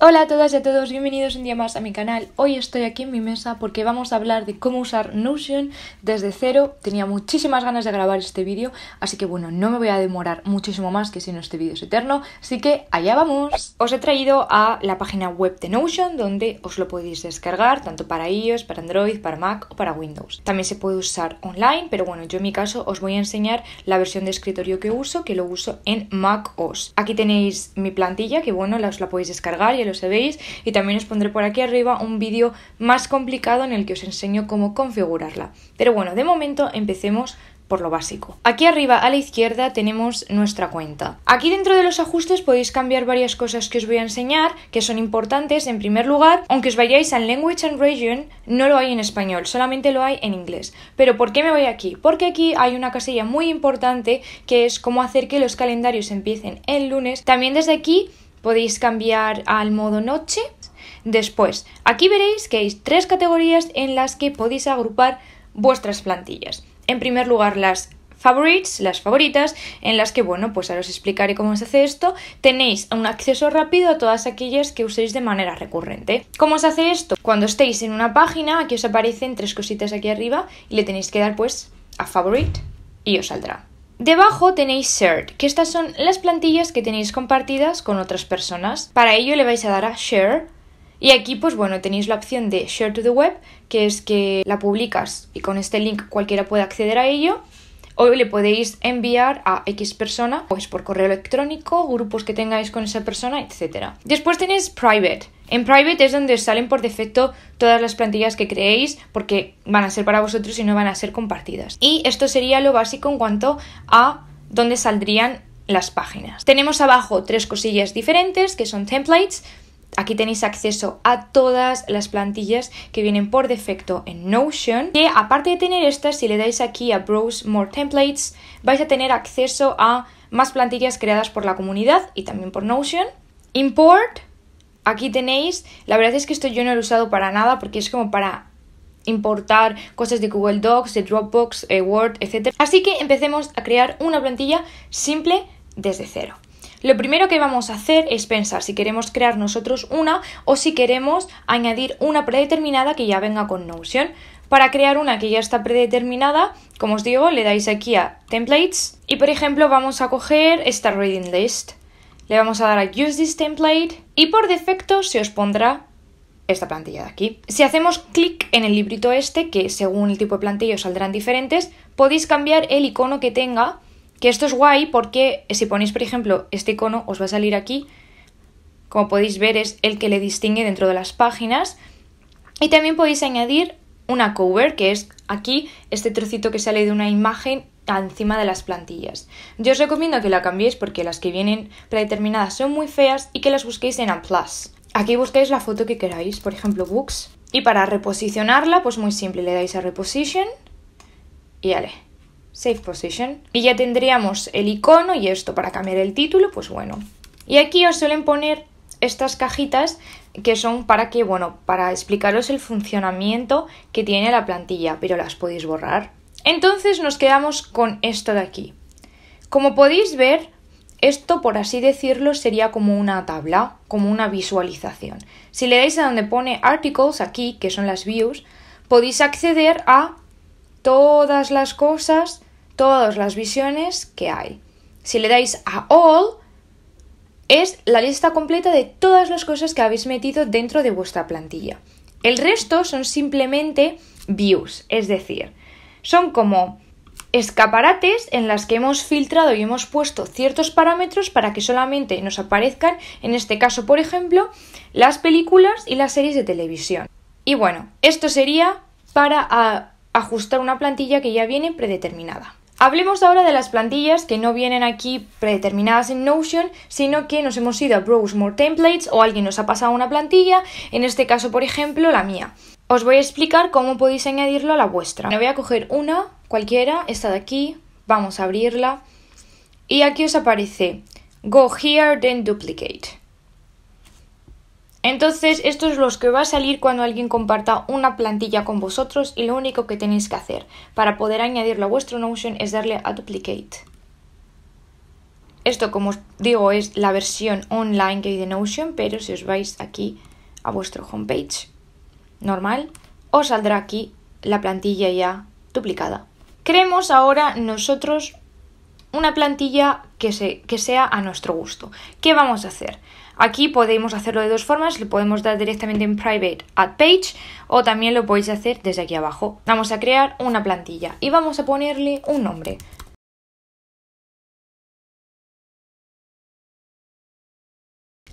Hola a todas y a todos, bienvenidos un día más a mi canal. Hoy estoy aquí en mi mesa porque vamos a hablar de cómo usar Notion desde cero. Tenía muchísimas ganas de grabar este vídeo, así que bueno, no me voy a demorar muchísimo más que si no este vídeo es eterno, así que allá vamos. Os he traído a la página web de Notion donde os lo podéis descargar tanto para iOS, para Android, para Mac o para Windows. También se puede usar online, pero bueno, yo en mi caso os voy a enseñar la versión de escritorio que uso, que lo uso en Mac OS. Aquí tenéis mi plantilla, que bueno, la, os la podéis descargar y lo sabéis, y también os pondré por aquí arriba un vídeo más complicado en el que os enseño cómo configurarla. Pero bueno, de momento empecemos por lo básico. Aquí arriba a la izquierda tenemos nuestra cuenta. Aquí dentro de los ajustes podéis cambiar varias cosas que os voy a enseñar que son importantes. En primer lugar, aunque os vayáis al Language and Region, no lo hay en español, solamente lo hay en inglés. Pero ¿por qué me voy aquí? Porque aquí hay una casilla muy importante que es cómo hacer que los calendarios empiecen el lunes. También desde aquí podéis cambiar al modo noche. Después, aquí veréis que hay tres categorías en las que podéis agrupar vuestras plantillas. En primer lugar, las favorites, las favoritas, en las que, bueno, pues ahora os explicaré cómo se hace esto, tenéis un acceso rápido a todas aquellas que uséis de manera recurrente. ¿Cómo se hace esto? Cuando estéis en una página, aquí os aparecen tres cositas aquí arriba y le tenéis que dar pues a favorite y os saldrá. Debajo tenéis Shared, que estas son las plantillas que tenéis compartidas con otras personas. Para ello le vais a dar a Share y aquí pues bueno tenéis la opción de Share to the Web, que es que la publicas y con este link cualquiera puede acceder a ello. O le podéis enviar a X persona, pues por correo electrónico, grupos que tengáis con esa persona, etc. Después tenéis Private, en private es donde salen por defecto todas las plantillas que creéis porque van a ser para vosotros y no van a ser compartidas. Y esto sería lo básico en cuanto a dónde saldrían las páginas. Tenemos abajo tres cosillas diferentes que son templates. Aquí tenéis acceso a todas las plantillas que vienen por defecto en Notion. Que aparte de tener estas, si le dais aquí a Browse More Templates, vais a tener acceso a más plantillas creadas por la comunidad y también por Notion. Import, Aquí tenéis, la verdad es que esto yo no lo he usado para nada porque es como para importar cosas de Google Docs, de Dropbox, eh, Word, etc. Así que empecemos a crear una plantilla simple desde cero. Lo primero que vamos a hacer es pensar si queremos crear nosotros una o si queremos añadir una predeterminada que ya venga con Notion. Para crear una que ya está predeterminada, como os digo, le dais aquí a Templates y por ejemplo vamos a coger esta Reading List le vamos a dar a Use this template y por defecto se os pondrá esta plantilla de aquí. Si hacemos clic en el librito este, que según el tipo de plantilla os saldrán diferentes, podéis cambiar el icono que tenga, que esto es guay porque si ponéis, por ejemplo, este icono os va a salir aquí, como podéis ver es el que le distingue dentro de las páginas, y también podéis añadir una cover, que es aquí este trocito que sale de una imagen encima de las plantillas. Yo os recomiendo que la cambiéis porque las que vienen predeterminadas son muy feas y que las busquéis en plus, Aquí buscáis la foto que queráis, por ejemplo, books. Y para reposicionarla, pues muy simple, le dais a reposition y vale, save position. Y ya tendríamos el icono y esto para cambiar el título, pues bueno. Y aquí os suelen poner estas cajitas que son para que, bueno, para explicaros el funcionamiento que tiene la plantilla, pero las podéis borrar. Entonces nos quedamos con esto de aquí. Como podéis ver, esto, por así decirlo, sería como una tabla, como una visualización. Si le dais a donde pone articles aquí, que son las views, podéis acceder a todas las cosas, todas las visiones que hay. Si le dais a all, es la lista completa de todas las cosas que habéis metido dentro de vuestra plantilla. El resto son simplemente views, es decir, son como escaparates en las que hemos filtrado y hemos puesto ciertos parámetros para que solamente nos aparezcan, en este caso, por ejemplo, las películas y las series de televisión. Y bueno, esto sería para ajustar una plantilla que ya viene predeterminada. Hablemos ahora de las plantillas que no vienen aquí predeterminadas en Notion, sino que nos hemos ido a Browse More Templates o alguien nos ha pasado una plantilla, en este caso, por ejemplo, la mía. Os voy a explicar cómo podéis añadirlo a la vuestra. Me voy a coger una, cualquiera, esta de aquí, vamos a abrirla y aquí os aparece Go here, then duplicate. Entonces, esto es lo que va a salir cuando alguien comparta una plantilla con vosotros y lo único que tenéis que hacer para poder añadirlo a vuestro Notion es darle a Duplicate. Esto, como os digo, es la versión online que hay de Notion, pero si os vais aquí a vuestro homepage, normal, os saldrá aquí la plantilla ya duplicada. Creemos ahora nosotros una plantilla que, se, que sea a nuestro gusto. ¿Qué vamos a hacer? Aquí podemos hacerlo de dos formas, le podemos dar directamente en private Add page o también lo podéis hacer desde aquí abajo. Vamos a crear una plantilla y vamos a ponerle un nombre.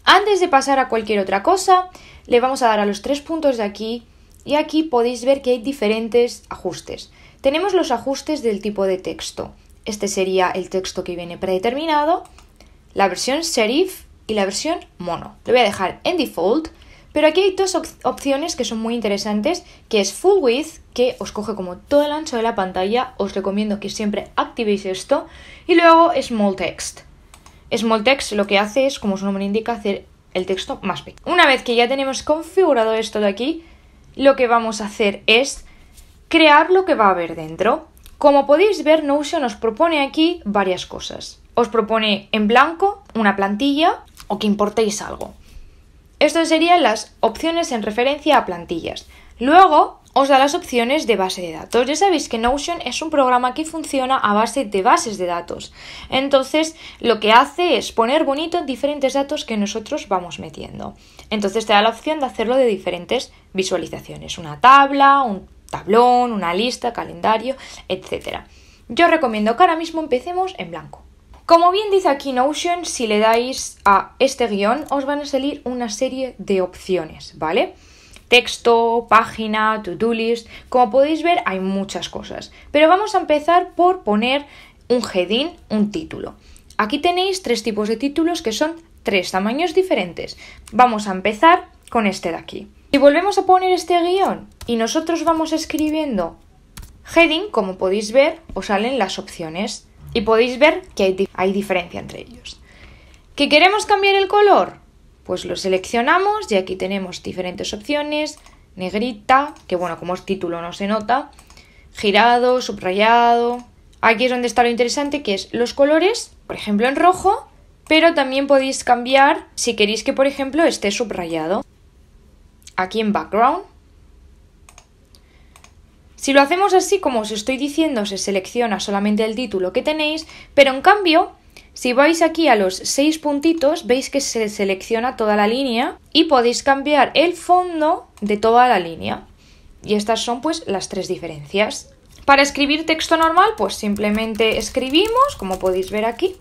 Antes de pasar a cualquier otra cosa, le vamos a dar a los tres puntos de aquí y aquí podéis ver que hay diferentes ajustes. Tenemos los ajustes del tipo de texto. Este sería el texto que viene predeterminado, la versión serif y la versión mono. Lo voy a dejar en default, pero aquí hay dos opciones que son muy interesantes, que es Full Width, que os coge como todo el ancho de la pantalla, os recomiendo que siempre activéis esto, y luego Small Text. Smalltext lo que hace es, como su nombre indica, hacer el texto más pequeño. Una vez que ya tenemos configurado esto de aquí, lo que vamos a hacer es crear lo que va a haber dentro. Como podéis ver, Notion nos propone aquí varias cosas. Os propone en blanco una plantilla o que importéis algo. Estas serían las opciones en referencia a plantillas. Luego os da las opciones de base de datos. Ya sabéis que Notion es un programa que funciona a base de bases de datos. Entonces, lo que hace es poner bonito diferentes datos que nosotros vamos metiendo. Entonces, te da la opción de hacerlo de diferentes visualizaciones. Una tabla, un tablón, una lista, calendario, etc. Yo recomiendo que ahora mismo empecemos en blanco. Como bien dice aquí Notion, si le dais a este guión, os van a salir una serie de opciones, ¿vale? texto, página, to-do list. Como podéis ver, hay muchas cosas. Pero vamos a empezar por poner un heading, un título. Aquí tenéis tres tipos de títulos que son tres tamaños diferentes. Vamos a empezar con este de aquí. Si volvemos a poner este guión y nosotros vamos escribiendo heading, como podéis ver, os salen las opciones y podéis ver que hay, hay diferencia entre ellos. ¿Que queremos cambiar el color? Pues lo seleccionamos y aquí tenemos diferentes opciones, negrita, que bueno, como es título no se nota, girado, subrayado. Aquí es donde está lo interesante, que es los colores, por ejemplo en rojo, pero también podéis cambiar si queréis que, por ejemplo, esté subrayado. Aquí en background. Si lo hacemos así, como os estoy diciendo, se selecciona solamente el título que tenéis, pero en cambio, si vais aquí a los seis puntitos, veis que se selecciona toda la línea y podéis cambiar el fondo de toda la línea. Y estas son pues las tres diferencias. Para escribir texto normal, pues simplemente escribimos, como podéis ver aquí,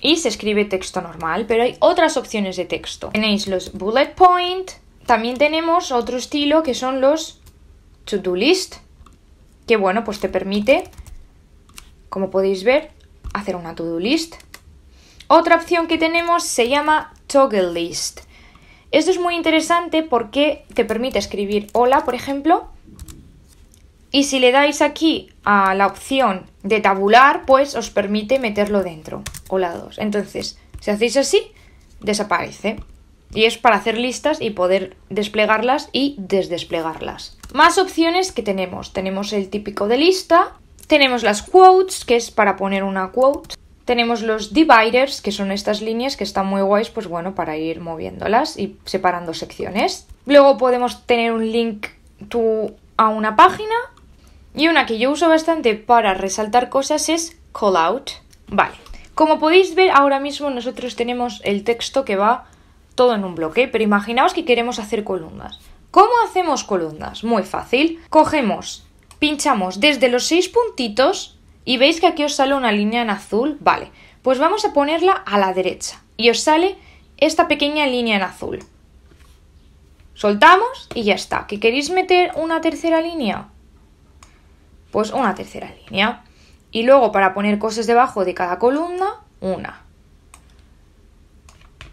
y se escribe texto normal, pero hay otras opciones de texto. Tenéis los bullet point, también tenemos otro estilo que son los to-do list, que bueno, pues te permite, como podéis ver, hacer una to-do list. Otra opción que tenemos se llama toggle list. Esto es muy interesante porque te permite escribir hola, por ejemplo. Y si le dais aquí a la opción de tabular, pues os permite meterlo dentro. Hola 2. Entonces, si hacéis así, desaparece. Y es para hacer listas y poder desplegarlas y desdesplegarlas. Más opciones que tenemos. Tenemos el típico de lista, tenemos las quotes, que es para poner una quote. Tenemos los dividers, que son estas líneas que están muy guays, pues bueno, para ir moviéndolas y separando secciones. Luego podemos tener un link a una página. Y una que yo uso bastante para resaltar cosas es Call Out. Vale, como podéis ver, ahora mismo nosotros tenemos el texto que va todo en un bloque, pero imaginaos que queremos hacer columnas. ¿Cómo hacemos columnas? Muy fácil. Cogemos pinchamos desde los seis puntitos y veis que aquí os sale una línea en azul, vale, pues vamos a ponerla a la derecha y os sale esta pequeña línea en azul. Soltamos y ya está. ¿Que queréis meter una tercera línea? Pues una tercera línea. Y luego para poner cosas debajo de cada columna, una.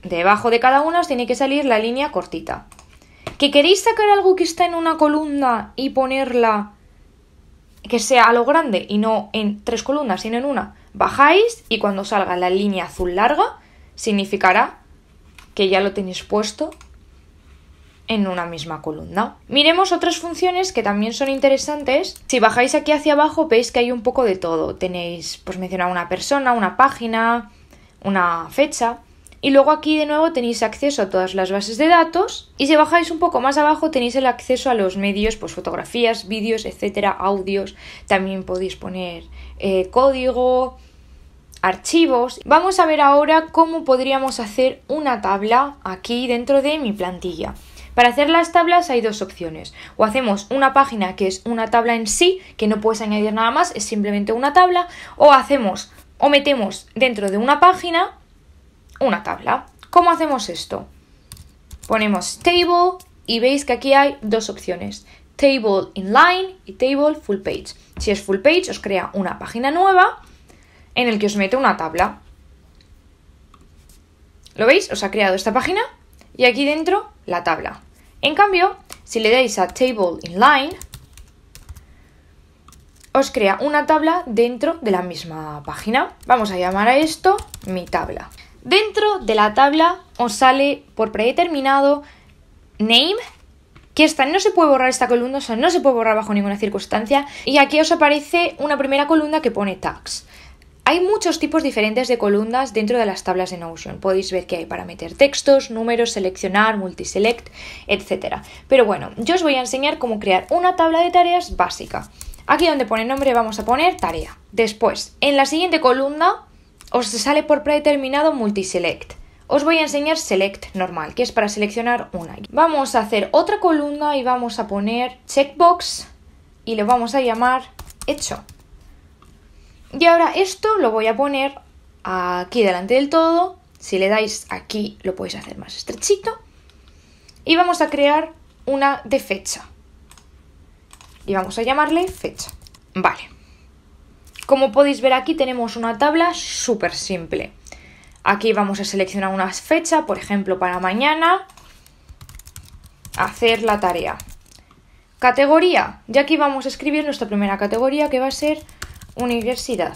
Debajo de cada una os tiene que salir la línea cortita. ¿Que queréis sacar algo que está en una columna y ponerla que sea a lo grande y no en tres columnas, sino en una. Bajáis y cuando salga la línea azul larga, significará que ya lo tenéis puesto en una misma columna. Miremos otras funciones que también son interesantes. Si bajáis aquí hacia abajo veis que hay un poco de todo. Tenéis pues mencionar una persona, una página, una fecha. Y luego aquí de nuevo tenéis acceso a todas las bases de datos y si bajáis un poco más abajo tenéis el acceso a los medios, pues fotografías, vídeos, etcétera, audios. También podéis poner eh, código, archivos. Vamos a ver ahora cómo podríamos hacer una tabla aquí dentro de mi plantilla. Para hacer las tablas hay dos opciones. O hacemos una página que es una tabla en sí, que no puedes añadir nada más, es simplemente una tabla, o hacemos o metemos dentro de una página una tabla. ¿Cómo hacemos esto? Ponemos table y veis que aquí hay dos opciones. Table inline y table full page. Si es full page os crea una página nueva en el que os mete una tabla. ¿Lo veis? Os ha creado esta página y aquí dentro la tabla. En cambio, si le dais a Table Inline, os crea una tabla dentro de la misma página. Vamos a llamar a esto mi tabla. Dentro de la tabla os sale por predeterminado name, que esta no se puede borrar esta columna, o sea, no se puede borrar bajo ninguna circunstancia. Y aquí os aparece una primera columna que pone tags. Hay muchos tipos diferentes de columnas dentro de las tablas de Notion. Podéis ver que hay para meter textos, números, seleccionar, multiselect, etc. Pero bueno, yo os voy a enseñar cómo crear una tabla de tareas básica. Aquí donde pone nombre vamos a poner tarea. Después, en la siguiente columna os sale por predeterminado multiselect. Os voy a enseñar select normal, que es para seleccionar una. Vamos a hacer otra columna y vamos a poner checkbox y lo vamos a llamar hecho. Y ahora esto lo voy a poner aquí delante del todo. Si le dais aquí lo podéis hacer más estrechito. Y vamos a crear una de fecha. Y vamos a llamarle fecha. Vale. Como podéis ver aquí tenemos una tabla súper simple. Aquí vamos a seleccionar una fecha, por ejemplo para mañana, hacer la tarea. Categoría, ya aquí vamos a escribir nuestra primera categoría que va a ser universidad.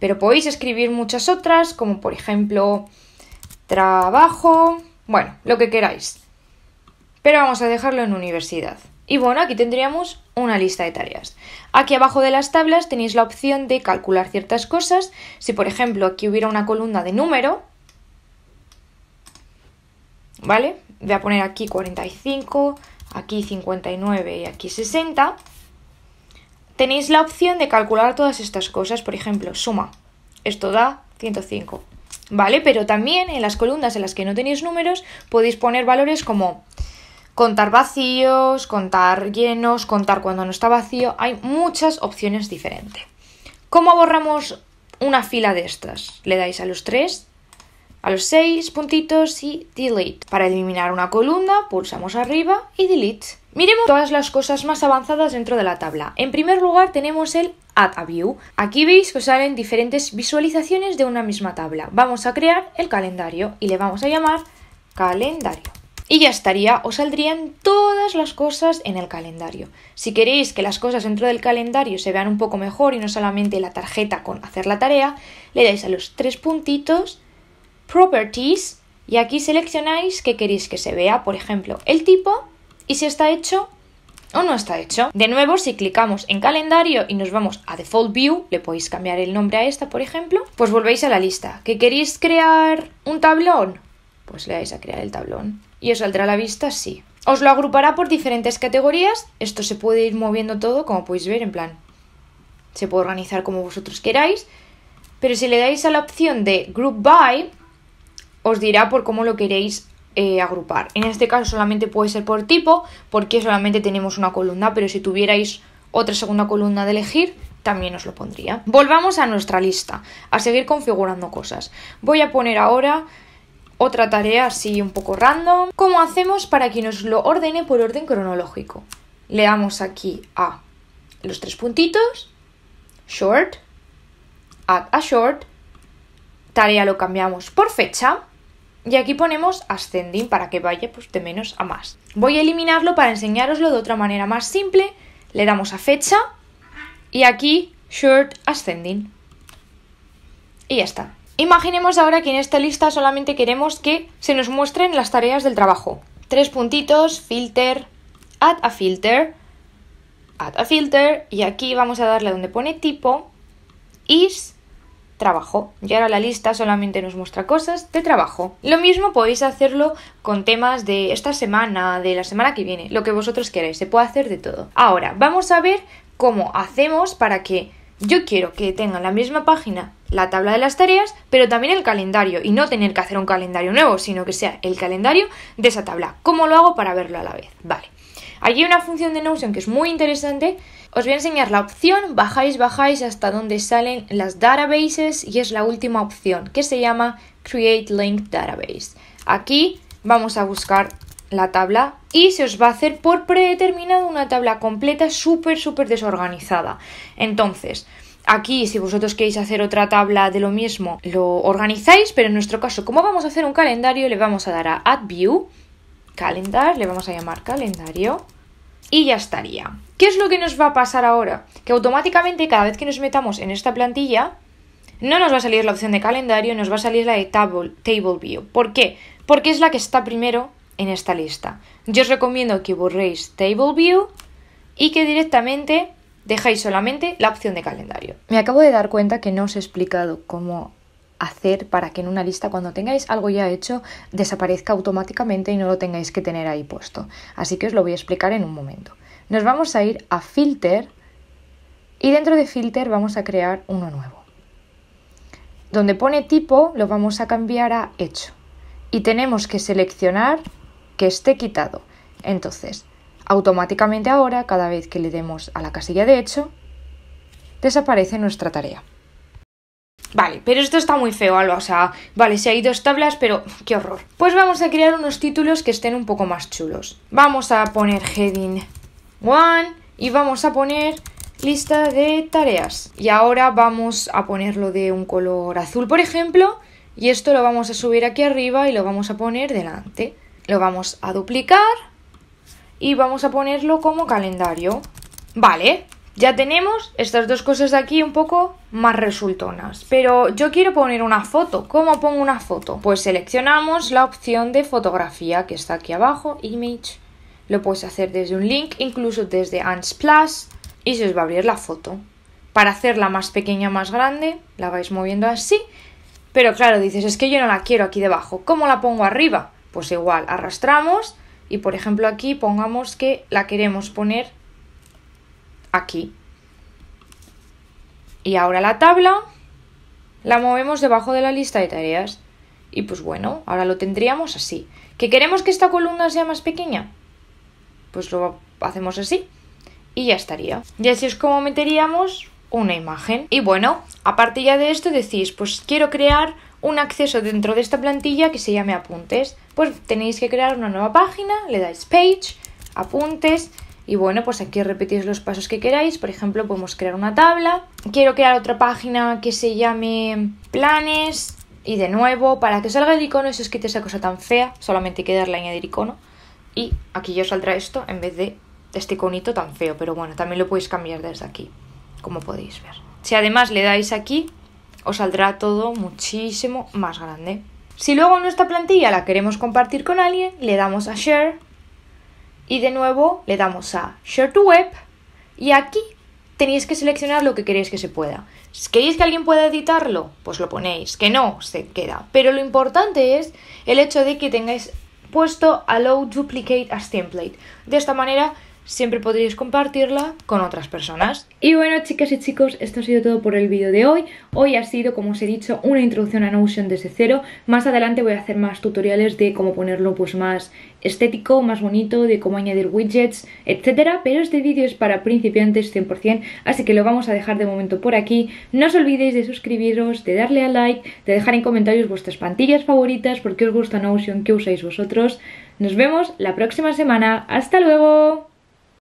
Pero podéis escribir muchas otras, como por ejemplo trabajo, bueno, lo que queráis. Pero vamos a dejarlo en universidad. Y bueno, aquí tendríamos una lista de tareas. Aquí abajo de las tablas tenéis la opción de calcular ciertas cosas. Si por ejemplo aquí hubiera una columna de número, ¿vale? Voy a poner aquí 45, aquí 59 y aquí 60. Tenéis la opción de calcular todas estas cosas, por ejemplo, suma. Esto da 105, ¿vale? Pero también en las columnas en las que no tenéis números podéis poner valores como contar vacíos, contar llenos, contar cuando no está vacío. Hay muchas opciones diferentes. ¿Cómo borramos una fila de estas? Le dais a los tres, a los seis puntitos y delete. Para eliminar una columna, pulsamos arriba y delete. Miremos todas las cosas más avanzadas dentro de la tabla. En primer lugar tenemos el Add a View. Aquí veis que salen diferentes visualizaciones de una misma tabla. Vamos a crear el calendario y le vamos a llamar calendario. Y ya estaría, os saldrían todas las cosas en el calendario. Si queréis que las cosas dentro del calendario se vean un poco mejor y no solamente la tarjeta con hacer la tarea, le dais a los tres puntitos, Properties, y aquí seleccionáis que queréis que se vea, por ejemplo, el tipo y si está hecho o no está hecho. De nuevo, si clicamos en calendario y nos vamos a Default View, le podéis cambiar el nombre a esta, por ejemplo, pues volvéis a la lista. ¿Que queréis crear un tablón? Pues le dais a crear el tablón y os saldrá la vista así. Os lo agrupará por diferentes categorías. Esto se puede ir moviendo todo, como podéis ver, en plan. Se puede organizar como vosotros queráis. Pero si le dais a la opción de Group By, os dirá por cómo lo queréis eh, agrupar. En este caso solamente puede ser por tipo, porque solamente tenemos una columna, pero si tuvierais otra segunda columna de elegir, también os lo pondría. Volvamos a nuestra lista, a seguir configurando cosas. Voy a poner ahora otra tarea así un poco random. ¿Cómo hacemos para que nos lo ordene por orden cronológico? Le damos aquí a los tres puntitos, short, add a short, tarea lo cambiamos por fecha y aquí ponemos ascending para que vaya pues, de menos a más. Voy a eliminarlo para enseñároslo de otra manera más simple. Le damos a fecha y aquí short ascending. Y ya está. Imaginemos ahora que en esta lista solamente queremos que se nos muestren las tareas del trabajo. Tres puntitos, filter, add a filter, add a filter y aquí vamos a darle donde pone tipo, is, trabajo. Y ahora la lista solamente nos muestra cosas de trabajo. Lo mismo podéis hacerlo con temas de esta semana, de la semana que viene, lo que vosotros queráis, se puede hacer de todo. Ahora, vamos a ver cómo hacemos para que yo quiero que tengan la misma página la tabla de las tareas, pero también el calendario y no tener que hacer un calendario nuevo, sino que sea el calendario de esa tabla. ¿Cómo lo hago para verlo a la vez? Vale. Allí hay una función de Notion que es muy interesante. Os voy a enseñar la opción, bajáis, bajáis hasta donde salen las databases y es la última opción que se llama Create Link Database. Aquí vamos a buscar la tabla y se os va a hacer por predeterminado una tabla completa súper, súper desorganizada. Entonces, Aquí, si vosotros queréis hacer otra tabla de lo mismo, lo organizáis, pero en nuestro caso, como vamos a hacer un calendario, le vamos a dar a Add View, Calendar, le vamos a llamar calendario, y ya estaría. ¿Qué es lo que nos va a pasar ahora? Que automáticamente cada vez que nos metamos en esta plantilla, no nos va a salir la opción de calendario, nos va a salir la de Table, table View. ¿Por qué? Porque es la que está primero en esta lista. Yo os recomiendo que borréis Table View y que directamente Dejáis solamente la opción de calendario. Me acabo de dar cuenta que no os he explicado cómo hacer para que en una lista cuando tengáis algo ya hecho desaparezca automáticamente y no lo tengáis que tener ahí puesto. Así que os lo voy a explicar en un momento. Nos vamos a ir a filter y dentro de filter vamos a crear uno nuevo. Donde pone tipo lo vamos a cambiar a hecho y tenemos que seleccionar que esté quitado. Entonces, Automáticamente ahora, cada vez que le demos a la casilla de hecho, desaparece nuestra tarea. Vale, pero esto está muy feo, O sea, vale, si hay dos tablas, pero qué horror. Pues vamos a crear unos títulos que estén un poco más chulos. Vamos a poner heading one y vamos a poner lista de tareas. Y ahora vamos a ponerlo de un color azul, por ejemplo. Y esto lo vamos a subir aquí arriba y lo vamos a poner delante. Lo vamos a duplicar y vamos a ponerlo como calendario. Vale, ya tenemos estas dos cosas de aquí un poco más resultonas. Pero yo quiero poner una foto. ¿Cómo pongo una foto? Pues seleccionamos la opción de fotografía que está aquí abajo, Image. Lo puedes hacer desde un link, incluso desde Unsplash Plus, y se os va a abrir la foto. Para hacerla más pequeña, más grande, la vais moviendo así. Pero claro, dices, es que yo no la quiero aquí debajo. ¿Cómo la pongo arriba? Pues igual, arrastramos y por ejemplo aquí pongamos que la queremos poner aquí. Y ahora la tabla la movemos debajo de la lista de tareas. Y pues bueno, ahora lo tendríamos así. ¿Que queremos que esta columna sea más pequeña? Pues lo hacemos así y ya estaría. Y así es como meteríamos una imagen. Y bueno, aparte ya de esto decís, pues quiero crear un acceso dentro de esta plantilla que se llame apuntes. Pues tenéis que crear una nueva página, le dais page, apuntes y bueno, pues aquí repetís los pasos que queráis. Por ejemplo, podemos crear una tabla. Quiero crear otra página que se llame planes y de nuevo, para que salga el icono si es os quite esa cosa tan fea, solamente hay que darle a añadir icono. Y aquí ya saldrá esto en vez de este iconito tan feo, pero bueno, también lo podéis cambiar desde aquí, como podéis ver. Si además le dais aquí, os saldrá todo muchísimo más grande. Si luego nuestra plantilla la queremos compartir con alguien, le damos a Share y de nuevo le damos a Share to Web y aquí tenéis que seleccionar lo que queréis que se pueda. Si queréis que alguien pueda editarlo, pues lo ponéis, que no, se queda. Pero lo importante es el hecho de que tengáis puesto Allow Duplicate as Template. De esta manera siempre podréis compartirla con otras personas. Y bueno, chicas y chicos, esto ha sido todo por el vídeo de hoy. Hoy ha sido, como os he dicho, una introducción a Notion desde cero. Más adelante voy a hacer más tutoriales de cómo ponerlo pues más estético, más bonito, de cómo añadir widgets, etc. pero este vídeo es para principiantes 100%, así que lo vamos a dejar de momento por aquí. No os olvidéis de suscribiros, de darle a like, de dejar en comentarios vuestras plantillas favoritas, porque os gusta Notion, qué usáis vosotros. Nos vemos la próxima semana. ¡Hasta luego!